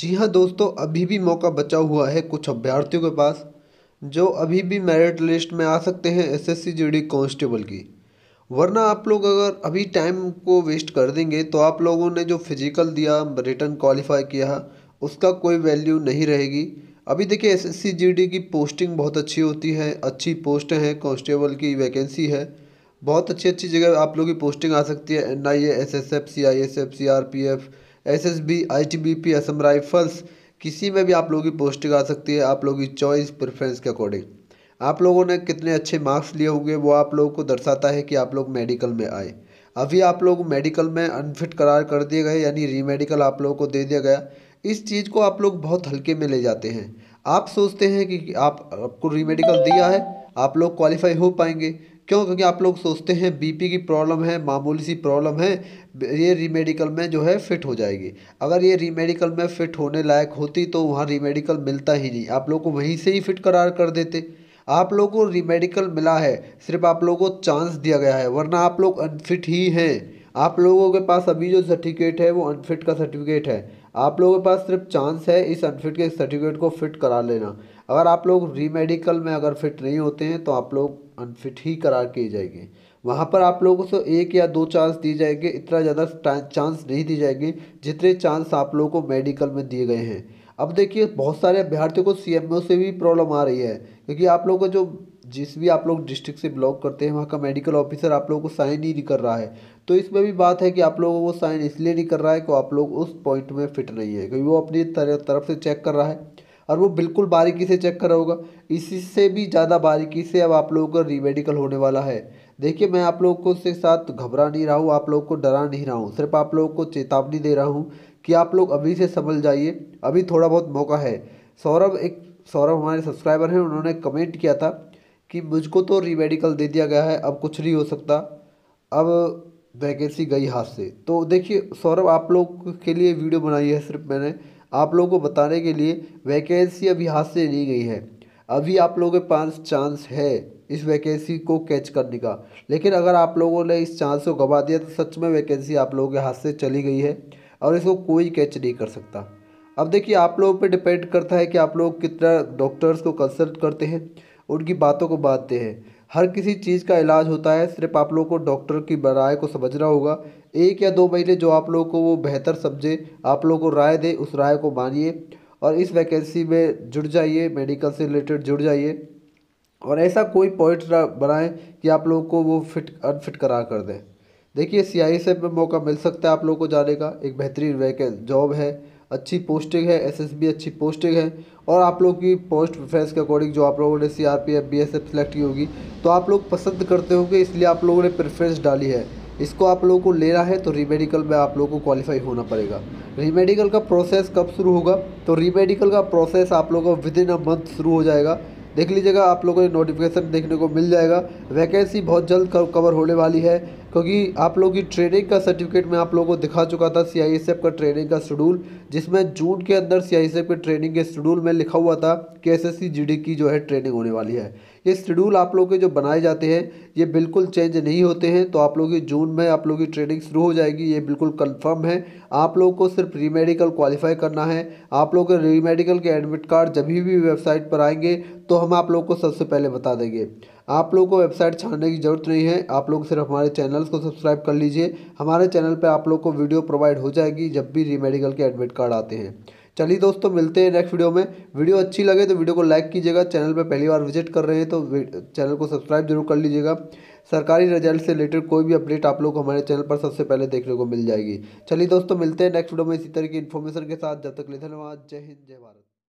जी हाँ दोस्तों अभी भी मौका बचा हुआ है कुछ अभ्यर्थियों के पास जो अभी भी मेरिट लिस्ट में आ सकते हैं एसएससी जीडी कांस्टेबल की वरना आप लोग अगर अभी टाइम को वेस्ट कर देंगे तो आप लोगों ने जो फिजिकल दिया रिटर्न क्वालिफाई किया उसका कोई वैल्यू नहीं रहेगी अभी देखिए एस एस की पोस्टिंग बहुत अच्छी होती है अच्छी पोस्ट है कॉन्स्टेबल की वैकेंसी है बहुत अच्छी अच्छी जगह आप लोग की पोस्टिंग आ सकती है N I A S S F C I S F C R P F SSB, ITBP, Assam Rifles किसी में भी आप लोगों की पोस्टिंग आ सकती है आप लोगों की चॉइस प्रेफरेंस के अकॉर्डिंग आप लोगों ने कितने अच्छे मार्क्स लिए होंगे वो आप लोगों को दर्शाता है कि आप लोग मेडिकल में आए अभी आप लोग मेडिकल में अनफिट करार कर दिए गए यानी रीमेडिकल आप लोगों को दे दिया गया इस चीज़ को आप लोग बहुत हल्के में ले जाते हैं आप सोचते हैं कि आप आपको रीमेडिकल दिया है आप लोग क्वालिफाई हो पाएंगे क्यों क्योंकि आप लोग सोचते हैं बीपी की प्रॉब्लम है मामूली सी प्रॉब्लम है ये रीमेडिकल में जो है फिट हो जाएगी अगर ये रीमेडिकल में फिट होने लायक होती तो वहाँ रीमेडिकल मिलता ही नहीं आप लोग को वहीं से ही फिट करार कर देते आप लोगों को रीमेडिकल मिला है सिर्फ आप लोगों को चांस दिया गया है वरना आप लोग अनफिट ही हैं आप लोगों के पास अभी जो सर्टिफिकेट है वो अनफिट का सर्टिफिकेट है आप लोगों के पास सिर्फ चांस है इस अनफिट के सर्टिफिकेट को फिट करा लेना अगर आप लोग रीमेडिकल में अगर फिट नहीं होते हैं तो आप लोग अनफिट ही करार किए जाएंगे वहाँ पर आप लोगों को एक या दो चांस दिए जाएंगे इतना ज़्यादा चांस नहीं दिए जाएंगे जितने चांस आप लोगों को मेडिकल में दिए गए हैं अब देखिए बहुत सारे अभ्यर्थियों को सी से भी प्रॉब्लम आ रही है क्योंकि आप लोगों का जो जिस भी आप लोग डिस्ट्रिक्ट से बिलोंग करते हैं वहाँ का मेडिकल ऑफिसर आप लोगों को साइन ही नहीं कर रहा है तो इसमें भी बात है कि आप लोगों को साइन इसलिए नहीं कर रहा है कि आप लोग उस पॉइंट में फिट नहीं है क्योंकि वो अपनी तरफ से चेक कर रहा है और वो बिल्कुल बारीकी से चेक करा होगा इसी से भी ज़्यादा बारीकी से अब आप लोगों का रीमेडिकल होने वाला है देखिए मैं आप लोगों को उसके साथ घबरा नहीं रहा हूँ आप लोगों को डरा नहीं रहा हूँ सिर्फ आप लोगों को चेतावनी दे रहा हूँ कि आप लोग अभी से समझ जाइए अभी थोड़ा बहुत मौका है सौरभ एक सौरभ हमारे सब्सक्राइबर हैं उन्होंने कमेंट किया था कि मुझको तो रीमेडिकल दे दिया गया है अब कुछ नहीं हो सकता अब वैकेंसी गई हाथ से तो देखिए सौरभ आप लोग के लिए वीडियो बनाई है सिर्फ मैंने आप लोगों को बताने के लिए वैकेंसी अभी हाथ से ली गई है अभी आप लोगों के पास चांस है इस वैकेंसी को कैच करने का लेकिन अगर आप लोगों ने इस चांस को गवा दिया तो सच में वैकेंसी आप लोगों के हाथ से चली गई है और इसको कोई कैच नहीं कर सकता अब देखिए आप लोगों पर डिपेंड करता है कि आप लोग कितना डॉक्टर्स को कंसल्ट करते हैं उनकी बातों को बांधते हैं हर किसी चीज़ का इलाज होता है सिर्फ आप लोगों को डॉक्टर की राय को समझना होगा एक या दो महीने जो आप लोगों को वो बेहतर समझे आप लोगों को राय दे उस राय को मानिए और इस वैकेंसी में जुड़ जाइए मेडिकल से रिलेटेड जुड़ जाइए और ऐसा कोई पॉइंट बनाएं कि आप लोगों को वो फिट अनफिट करा कर दें देखिए सी आई में मौका मिल सकता है आप लोगों को जाने का एक बेहतरीन वैकेंस जॉब है अच्छी पोस्टिंग है एसएसबी अच्छी पोस्टिंग है और आप लोग की पोस्ट प्रेफरेंस के अकॉर्डिंग जो आप लोगों ने सीआरपीएफ बीएसएफ सिलेक्ट की होगी तो आप लोग पसंद करते होंगे इसलिए आप लोगों ने प्रेफरेंस डाली है इसको आप लोगों को लेना है तो रीमेडिकल में आप लोगों को क्वालिफाई होना पड़ेगा रीमेडिकल का प्रोसेस कब शुरू होगा तो रीमेडिकल का प्रोसेस आप लोगों का विद इन अ मंथ शुरू हो जाएगा देख लीजिएगा आप लोगों को नोटिफिकेशन देखने को मिल जाएगा वैकेंसी बहुत जल्द कवर होने वाली है क्योंकि आप लोगों की ट्रेनिंग का सर्टिफिकेट मैं आप लोगों को दिखा चुका था सी आई एस एफ का ट्रेनिंग का शेड्यूल जिसमें जून के अंदर सी आई एस एफ के ट्रेनिंग के शेड्यूल में लिखा हुआ था कि S S C G D की जो है ट्रेनिंग होने वाली है ये शेड्यूल आप लोग के जो बनाए जाते हैं ये बिल्कुल चेंज नहीं होते हैं तो आप लोग की जून में आप लोग की ट्रेनिंग शुरू हो जाएगी ये बिल्कुल कन्फर्म है आप लोग को सिर्फ री मेडिकल क्वालिफाई करना है आप लोग के री मेडिकल के एडमिट कार्ड जब भी वेबसाइट पर आएंगे तो हम आप लोग को सबसे पहले बता देंगे आप लोग को वेबसाइट छानने की ज़रूरत नहीं है आप लोग सिर्फ हमारे चैनल को सब्सक्राइब कर लीजिए हमारे चैनल पर आप लोग को वीडियो प्रोवाइड हो जाएगी जब भी री मेडिकल के एडमिट कार्ड आते हैं चलिए दोस्तों मिलते हैं नेक्स्ट वीडियो में वीडियो अच्छी लगे तो वीडियो को लाइक कीजिएगा चैनल पर पहली बार विजिट कर रहे हैं तो चैनल को सब्सक्राइब जरूर कर लीजिएगा सरकारी रिजल्ट से रिलेटेड कोई भी अपडेट आप लोग को हमारे चैनल पर सबसे पहले देखने को मिल जाएगी चलिए दोस्तों मिलते हैं नेक्स्ट वीडियो में इसी तरह की इन्फॉर्मेशन के साथ जब तक ले धन्यवाद जय हिंद जय भारत